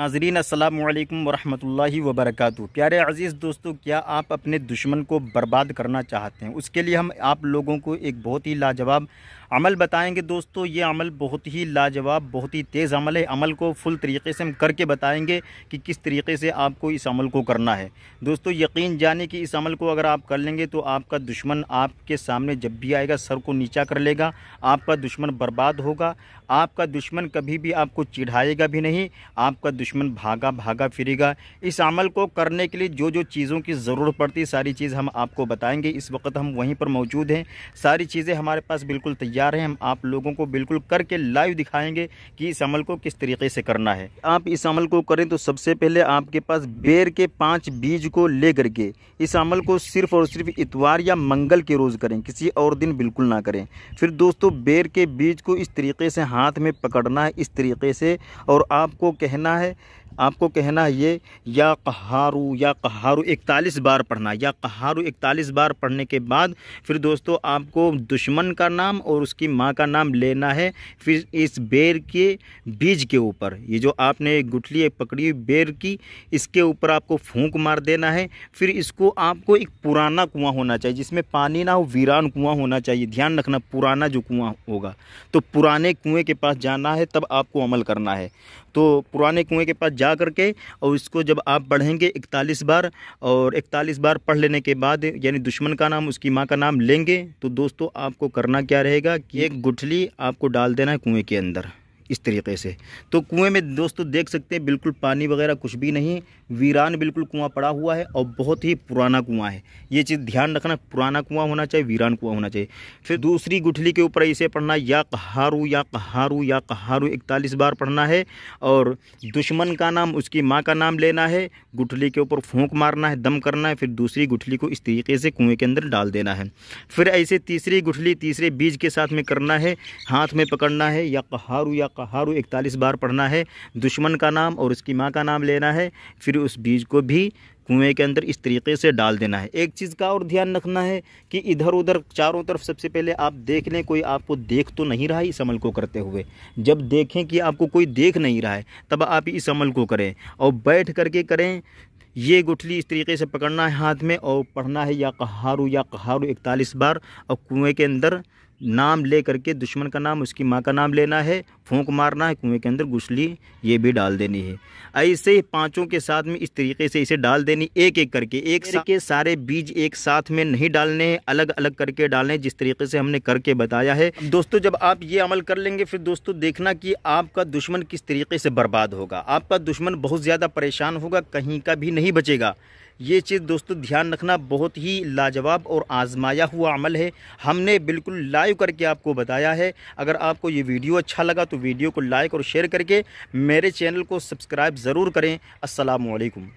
नाजरीन असलकम वरहमल वबरक प्यारे अज़ीज़ दोस्तों क्या आप अपने दुश्मन को बर्बाद करना चाहते हैं उसके लिए हम आप लोगों को एक बहुत ही लाजवाब अमल बताएंगे दोस्तों ये अमल बहुत ही लाजवाब बहुत ही तेज़ अमल है अमल को फुल तरीके से हम करके बताएंगे कि किस तरीके से आपको इस अमल को करना है दोस्तों यकीन जाने कि इस अमल को अगर आप कर लेंगे तो आपका दुश्मन आपके सामने जब भी आएगा सर को नीचा कर लेगा आपका दुश्मन बर्बाद होगा आपका दुश्मन कभी भी आपको चिढ़ाएगा भी नहीं आपका दुश्मन भागा भागा फिरेगा इस अमल को करने के लिए जो जो चीज़ों की ज़रूरत पड़ती सारी चीज़ हम आपको बताएँगे इस वक्त हम वहीं पर मौजूद हैं सारी चीज़ें हमारे पास बिल्कुल तैयार जा रहे हैं हम आप लोगों को बिल्कुल करके लाइव दिखाएंगे कि इस अमल को किस तरीके से करना है आप इस अमल को करें तो सबसे पहले आपके पास बेर के पाँच बीज को ले करके इस अमल को सिर्फ और सिर्फ इतवार या मंगल के रोज़ करें किसी और दिन बिल्कुल ना करें फिर दोस्तों बेर के बीज को इस तरीके से हाथ में पकड़ना है इस तरीके से और आपको कहना है आपको कहना है ये या कहारू या कहारू इकतालीस बार पढ़ना या कहारू इकतालीस बार पढ़ने के बाद फिर दोस्तों आपको दुश्मन का नाम और उसकी माँ का नाम लेना है फिर इस बेर के बीज के ऊपर ये जो आपने गुठली पकड़ी बेर की इसके ऊपर आपको फूंक मार देना है फिर इसको आपको एक पुराना कुआँ होना चाहिए जिसमें पानी ना हो वीरान कुआँ होना चाहिए ध्यान रखना पुराना जो कुआँ होगा तो पुराने कुएँ के पास जाना है तब आपको अमल करना है तो पुराने कुएँ के पास जा कर के और इसको जब आप पढ़ेंगे इकतालीस बार और इकतालीस बार पढ़ लेने के बाद यानी दुश्मन का नाम उसकी माँ का नाम लेंगे तो दोस्तों आपको करना क्या रहेगा कि एक गुठली आपको डाल देना है कुएँ के अंदर इस तरीके से तो कुएं में दोस्तों देख सकते हैं बिल्कुल पानी वगैरह कुछ भी नहीं वीरान बिल्कुल कुआं पड़ा हुआ है और बहुत ही पुराना कुआं है ये चीज़ ध्यान रखना पुराना कुआं होना चाहिए वीरान कुआं होना चाहिए फिर दूसरी गुठली के ऊपर इसे पढ़ना या कहारू या कहारू या कहारू इकतालीस बार पढ़ना है और दुश्मन का नाम उसकी माँ का नाम लेना है गुठली के ऊपर फूक मारना है दम करना है फिर दूसरी गुठली को इस तरीके से कुएँ के अंदर डाल देना है फिर ऐसे तीसरी गुठली तीसरे बीज के साथ में करना है हाथ में पकड़ना है या कहारू या कहारू इकतालीस बार पढ़ना है दुश्मन का नाम और उसकी माँ का नाम लेना है फिर उस बीज को भी कुएं के अंदर इस तरीके से डाल देना है एक चीज़ का और ध्यान रखना है कि इधर उधर चारों तरफ सबसे पहले आप देख लें कोई आपको देख तो नहीं रहा है इस अमल को करते हुए जब देखें कि आपको कोई देख नहीं रहा है तब आप इस अमल को करें और बैठ करके करें ये गुठली इस तरीके से पकड़ना है हाथ में और पढ़ना है या कहारू या कहारू इकतालीस बार और कुएँ के अंदर नाम ले करके दुश्मन का नाम उसकी माँ का नाम लेना है फूंक मारना है कुएं के अंदर गुसली ये भी डाल देनी है ऐसे ही पाँचों के साथ में इस तरीके से इसे डाल देनी एक एक करके एक के सारे बीज एक साथ में नहीं डालने अलग अलग करके डालने जिस तरीके से हमने करके बताया है दोस्तों जब आप ये अमल कर लेंगे फिर दोस्तों देखना कि आपका दुश्मन किस तरीके से बर्बाद होगा आपका दुश्मन बहुत ज़्यादा परेशान होगा कहीं का भी नहीं बचेगा ये चीज़ दोस्तों ध्यान रखना बहुत ही लाजवाब और आजमाया हुआ अमल है हमने बिल्कुल लाइव करके आपको बताया है अगर आपको ये वीडियो अच्छा लगा तो वीडियो को लाइक और शेयर करके मेरे चैनल को सब्सक्राइब ज़रूर करें असलकम